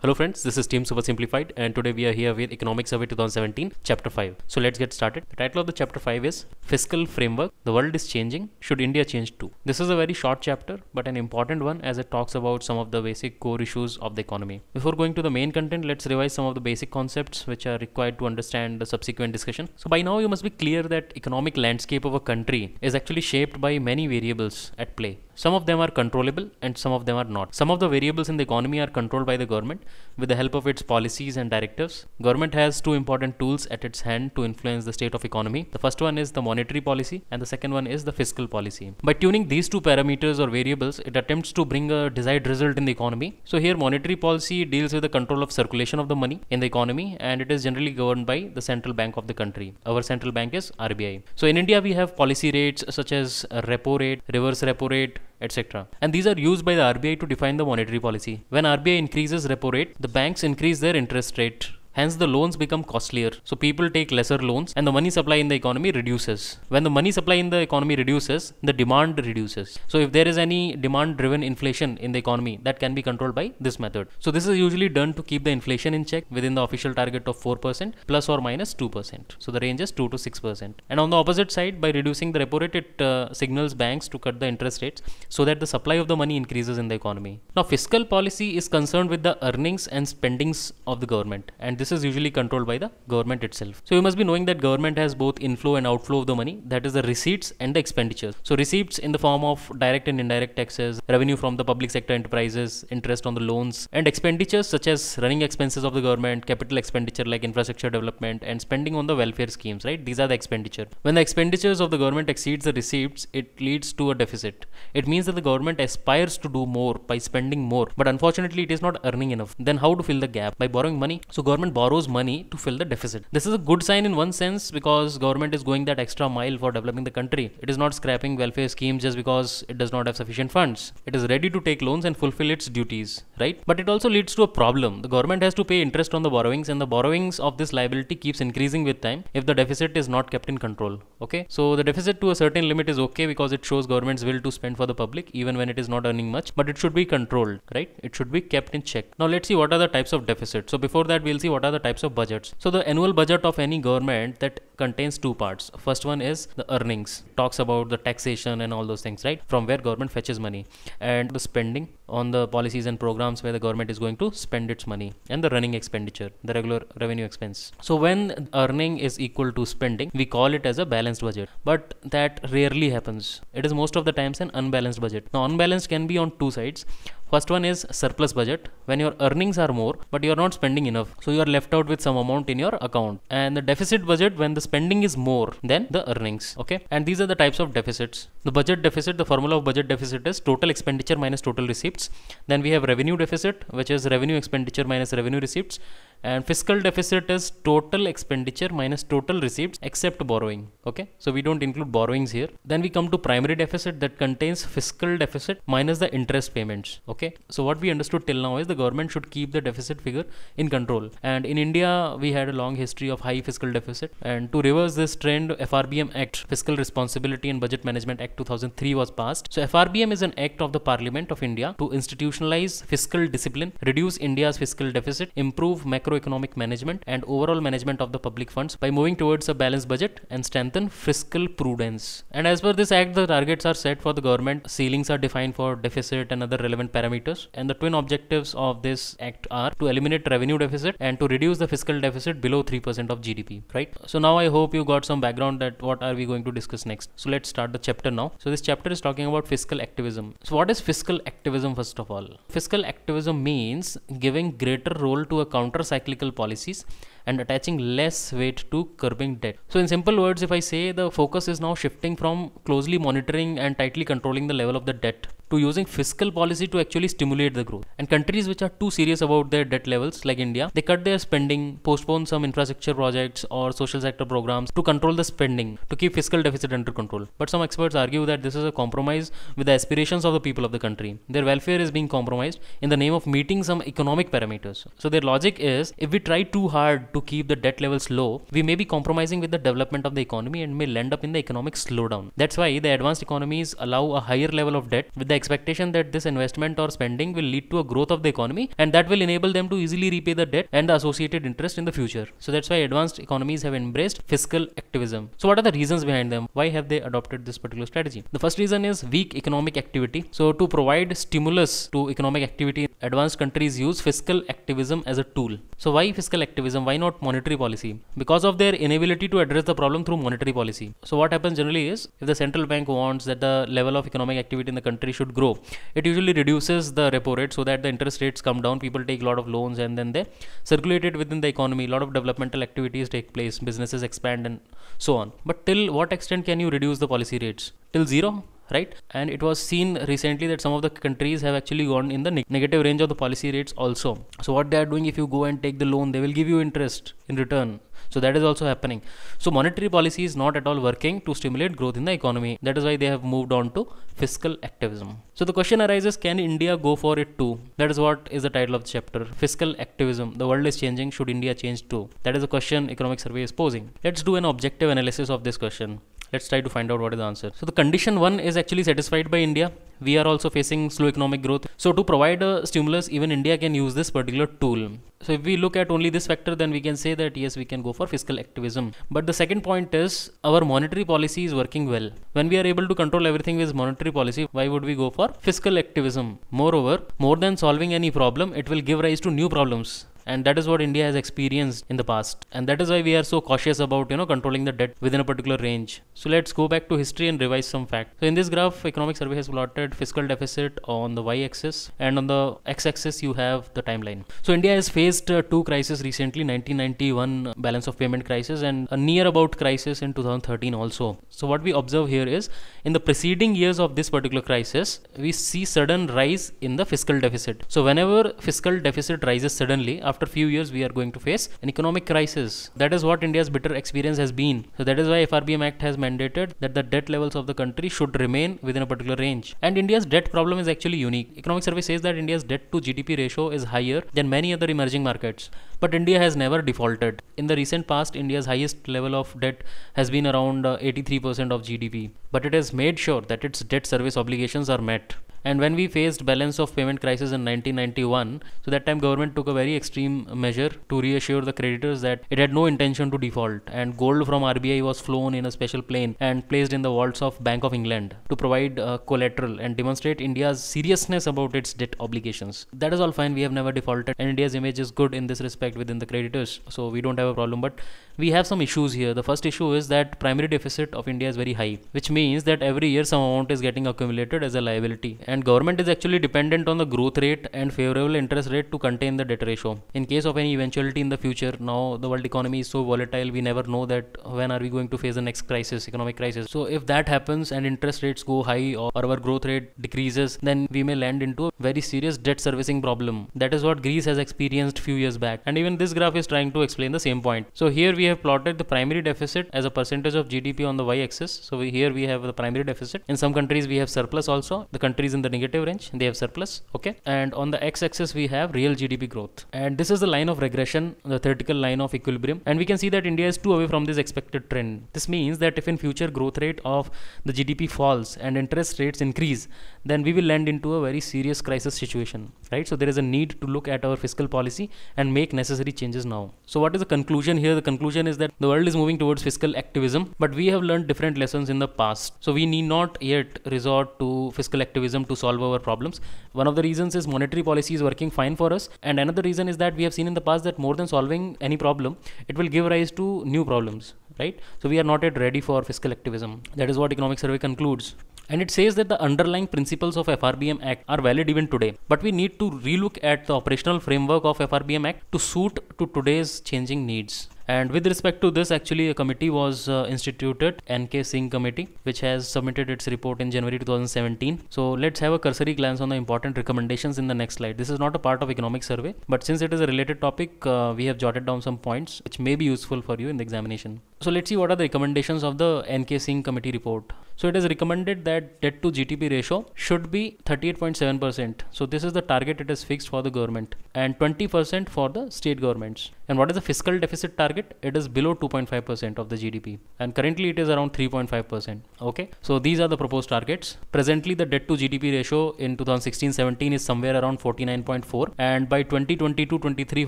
Hello friends, this is Team Super Simplified and today we are here with Economic Survey 2017 Chapter 5. So let's get started. The title of the Chapter 5 is Fiscal Framework, the world is changing, should India change too? This is a very short chapter but an important one as it talks about some of the basic core issues of the economy. Before going to the main content, let's revise some of the basic concepts which are required to understand the subsequent discussion. So by now you must be clear that economic landscape of a country is actually shaped by many variables at play. Some of them are controllable and some of them are not. Some of the variables in the economy are controlled by the government with the help of its policies and directives. Government has two important tools at its hand to influence the state of economy. The first one is the monetary policy and the second one is the fiscal policy. By tuning these two parameters or variables, it attempts to bring a desired result in the economy. So here monetary policy deals with the control of circulation of the money in the economy and it is generally governed by the central bank of the country. Our central bank is RBI. So in India we have policy rates such as repo rate, reverse repo rate, etc. And these are used by the RBI to define the monetary policy. When RBI increases repo rate, the banks increase their interest rate Hence, the loans become costlier. So, people take lesser loans and the money supply in the economy reduces. When the money supply in the economy reduces, the demand reduces. So, if there is any demand driven inflation in the economy, that can be controlled by this method. So, this is usually done to keep the inflation in check within the official target of 4% plus or minus 2%. So, the range is 2 to 6%. And on the opposite side, by reducing the repo rate, it uh, signals banks to cut the interest rates so that the supply of the money increases in the economy. Now, fiscal policy is concerned with the earnings and spendings of the government. And this this is usually controlled by the government itself. So you must be knowing that government has both inflow and outflow of the money, that is the receipts and the expenditures. So receipts in the form of direct and indirect taxes, revenue from the public sector enterprises, interest on the loans, and expenditures such as running expenses of the government, capital expenditure like infrastructure development, and spending on the welfare schemes, right? These are the expenditure. When the expenditures of the government exceeds the receipts, it leads to a deficit. It means that the government aspires to do more by spending more, but unfortunately it is not earning enough. Then how to fill the gap? By borrowing money. So government government borrows money to fill the deficit. This is a good sign in one sense because government is going that extra mile for developing the country. It is not scrapping welfare schemes just because it does not have sufficient funds. It is ready to take loans and fulfill its duties, right? But it also leads to a problem. The government has to pay interest on the borrowings and the borrowings of this liability keeps increasing with time if the deficit is not kept in control, okay? So the deficit to a certain limit is okay because it shows government's will to spend for the public even when it is not earning much, but it should be controlled, right? It should be kept in check. Now let's see what are the types of deficit. So before that we'll see what what are the types of budgets. So the annual budget of any government that contains two parts. First one is the earnings, talks about the taxation and all those things, right? From where government fetches money and the spending on the policies and programs where the government is going to spend its money and the running expenditure, the regular revenue expense. So when earning is equal to spending, we call it as a balanced budget, but that rarely happens. It is most of the times an unbalanced budget. Now unbalanced can be on two sides. First one is surplus budget. When your earnings are more, but you are not spending enough, so you are left out with some amount in your account. And the deficit budget, when the spending is more than the earnings. Okay. And these are the types of deficits. The budget deficit, the formula of budget deficit is total expenditure minus total receipts. Then we have revenue deficit, which is revenue expenditure minus revenue receipts and fiscal deficit is total expenditure minus total receipts except borrowing okay so we don't include borrowings here then we come to primary deficit that contains fiscal deficit minus the interest payments okay so what we understood till now is the government should keep the deficit figure in control and in india we had a long history of high fiscal deficit and to reverse this trend frbm act fiscal responsibility and budget management act 2003 was passed so frbm is an act of the parliament of india to institutionalize fiscal discipline reduce india's fiscal deficit improve macro macroeconomic management and overall management of the public funds by moving towards a balanced budget and strengthen fiscal prudence. And as per this act, the targets are set for the government, ceilings are defined for deficit and other relevant parameters. And the twin objectives of this act are to eliminate revenue deficit and to reduce the fiscal deficit below 3% of GDP, right? So now I hope you got some background that what are we going to discuss next. So let's start the chapter now. So this chapter is talking about fiscal activism. So what is fiscal activism first of all? Fiscal activism means giving greater role to a counter cycle cyclical policies and attaching less weight to curbing debt. So, in simple words, if I say the focus is now shifting from closely monitoring and tightly controlling the level of the debt to using fiscal policy to actually stimulate the growth. And countries which are too serious about their debt levels, like India, they cut their spending, postpone some infrastructure projects or social sector programs to control the spending, to keep fiscal deficit under control. But some experts argue that this is a compromise with the aspirations of the people of the country. Their welfare is being compromised in the name of meeting some economic parameters. So their logic is if we try too hard to keep the debt levels low, we may be compromising with the development of the economy and may end up in the economic slowdown. That's why the advanced economies allow a higher level of debt with the expectation that this investment or spending will lead to a growth of the economy and that will enable them to easily repay the debt and the associated interest in the future. So that's why advanced economies have embraced fiscal activism. So what are the reasons behind them? Why have they adopted this particular strategy? The first reason is weak economic activity. So to provide stimulus to economic activity advanced countries use fiscal activism as a tool. So why fiscal activism? Why not monetary policy? Because of their inability to address the problem through monetary policy. So what happens generally is if the central bank wants that the level of economic activity in the country should grow, it usually reduces the repo rate so that the interest rates come down. People take a lot of loans and then they circulate it within the economy. A lot of developmental activities take place, businesses expand and so on. But till what extent can you reduce the policy rates? Till zero? right and it was seen recently that some of the countries have actually gone in the ne- negative range of the policy rates also so what they are doing if you go and take the loan they will give you interest in return so that is also happening so monetary policy is not at all working to stimulate growth in the economy that is why they have moved on to fiscal activism so the question arises can india go for it too that is what is the title of the chapter fiscal activism the world is changing should india change too that is the question economic survey is posing let's do an objective analysis of this question let's try to find out what is the answer so the condition one is actually satisfied by india we are also facing slow economic growth so to provide a stimulus even india can use this particular tool so if we look at only this factor then we can say that yes we can go for fiscal activism but the second point is our monetary policy is working well when we are able to control everything with monetary policy why would we go for fiscal activism moreover more than solving any problem it will give rise to new problems and that is what india has experienced in the past and that is why we are so cautious about you know controlling the debt within a particular range so let's go back to history and revise some facts so in this graph economic survey has plotted fiscal deficit on the y axis and on the x axis you have the timeline so india has faced uh, two crises recently 1991 balance of payment crisis and a near about crisis in 2013 also so what we observe here is in the preceding years of this particular crisis we see sudden rise in the fiscal deficit so whenever fiscal deficit rises suddenly after after few years we are going to face an economic crisis that is what india's bitter experience has been so that is why frbm act has mandated that the debt levels of the country should remain within a particular range and india's debt problem is actually unique economic survey says that india's debt to gdp ratio is higher than many other emerging markets but india has never defaulted in the recent past india's highest level of debt has been around 83% uh, of gdp but it has made sure that its debt service obligations are met and when we faced balance of payment crisis in 1991 so that time government took a very extreme measure to reassure the creditors that it had no intention to default and gold from RBI was flown in a special plane and placed in the vaults of Bank of England to provide uh, collateral and demonstrate India's seriousness about its debt obligations that is all fine we have never defaulted and India's image is good in this respect within the creditors so we don't have a problem but we have some issues here the first issue is that primary deficit of India is very high which means that every year some amount is getting accumulated as a liability and government is actually dependent on the growth rate and favorable interest rate to contain the debt ratio. In case of any eventuality in the future, now the world economy is so volatile, we never know that when are we going to face the next crisis, economic crisis. So if that happens and interest rates go high or our growth rate decreases, then we may land into a very serious debt servicing problem. That is what Greece has experienced few years back. And even this graph is trying to explain the same point. So here we have plotted the primary deficit as a percentage of GDP on the y-axis. So we, here we have the primary deficit. In some countries we have surplus also. The countries in the negative range they have surplus okay and on the x-axis we have real gdp growth and this is the line of regression the theoretical line of equilibrium and we can see that india is two away from this expected trend this means that if in future growth rate of the gdp falls and interest rates increase then we will land into a very serious crisis situation right so there is a need to look at our fiscal policy and make necessary changes now so what is the conclusion here the conclusion is that the world is moving towards fiscal activism but we have learned different lessons in the past so we need not yet resort to fiscal activism to solve our problems. One of the reasons is monetary policy is working fine for us, and another reason is that we have seen in the past that more than solving any problem, it will give rise to new problems, right? So we are not yet ready for fiscal activism. That is what economic survey concludes and it says that the underlying principles of FRBM Act are valid even today. But we need to relook at the operational framework of FRBM Act to suit to today's changing needs. And with respect to this, actually, a committee was uh, instituted, NK Singh Committee, which has submitted its report in January 2017. So let's have a cursory glance on the important recommendations in the next slide. This is not a part of economic survey, but since it is a related topic, uh, we have jotted down some points which may be useful for you in the examination. So let's see what are the recommendations of the NK Singh committee report. So it is recommended that debt to GDP ratio should be 38.7%. So this is the target it is fixed for the government and 20% for the state governments. And what is the fiscal deficit target? It is below 2.5% of the GDP and currently it is around 3.5%. Okay. So these are the proposed targets. Presently the debt to GDP ratio in 2016-17 is somewhere around 49.4 and by 2022-23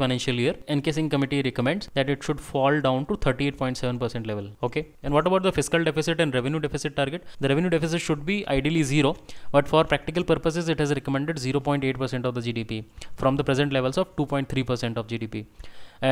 financial year NK Singh committee recommends that it should fall down to 38.7 Percent level okay and what about the fiscal deficit and revenue deficit target the revenue deficit should be ideally zero but for practical purposes it has recommended 0.8% of the gdp from the present levels of 2.3% of gdp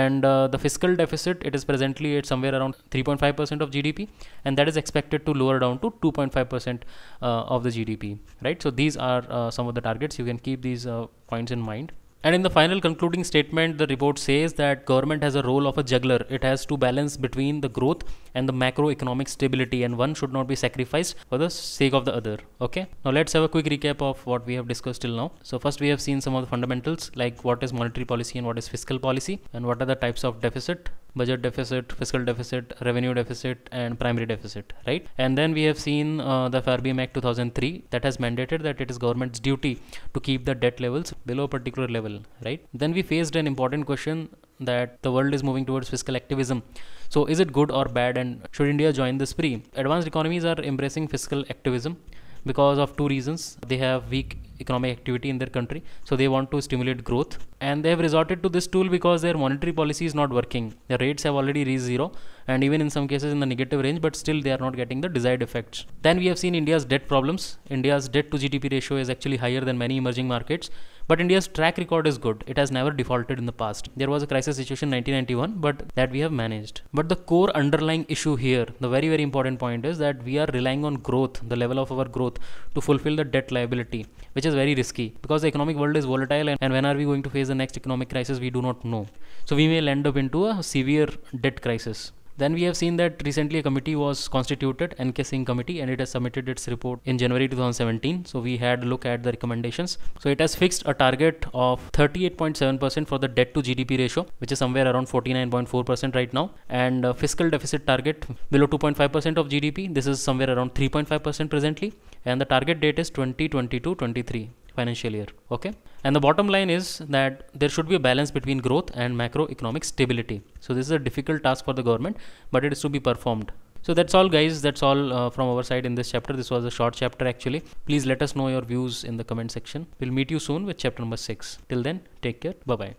and uh, the fiscal deficit it is presently at somewhere around 3.5% of gdp and that is expected to lower down to 2.5% uh, of the gdp right so these are uh, some of the targets you can keep these uh, points in mind and in the final concluding statement, the report says that government has a role of a juggler. It has to balance between the growth and the macroeconomic stability, and one should not be sacrificed for the sake of the other. Okay. Now let's have a quick recap of what we have discussed till now. So first, we have seen some of the fundamentals like what is monetary policy and what is fiscal policy, and what are the types of deficit budget deficit, fiscal deficit, revenue deficit, and primary deficit, right? And then we have seen uh, the FRBM Act 2003 that has mandated that it is government's duty to keep the debt levels below a particular level, right? Then we faced an important question that the world is moving towards fiscal activism. So is it good or bad and should India join the spree? Advanced economies are embracing fiscal activism because of two reasons. They have weak economic activity in their country. So they want to stimulate growth. And they have resorted to this tool because their monetary policy is not working. The rates have already reached zero and even in some cases in the negative range, but still they are not getting the desired effects. Then we have seen India's debt problems. India's debt to GDP ratio is actually higher than many emerging markets. But India's track record is good. It has never defaulted in the past. There was a crisis situation in 1991, but that we have managed. But the core underlying issue here, the very, very important point is that we are relying on growth, the level of our growth, to fulfill the debt liability, which is is very risky because the economic world is volatile and, and when are we going to face the next economic crisis we do not know so we may end up into a severe debt crisis then we have seen that recently a committee was constituted, NK Singh committee, and it has submitted its report in January 2017. So we had a look at the recommendations. So it has fixed a target of 38.7% for the debt to GDP ratio, which is somewhere around 49.4% right now, and uh, fiscal deficit target below 2.5% of GDP. This is somewhere around 3.5% presently, and the target date is 2022 23 financial year okay and the bottom line is that there should be a balance between growth and macroeconomic stability so this is a difficult task for the government but it is to be performed so that's all guys that's all uh, from our side in this chapter this was a short chapter actually please let us know your views in the comment section we'll meet you soon with chapter number 6 till then take care bye bye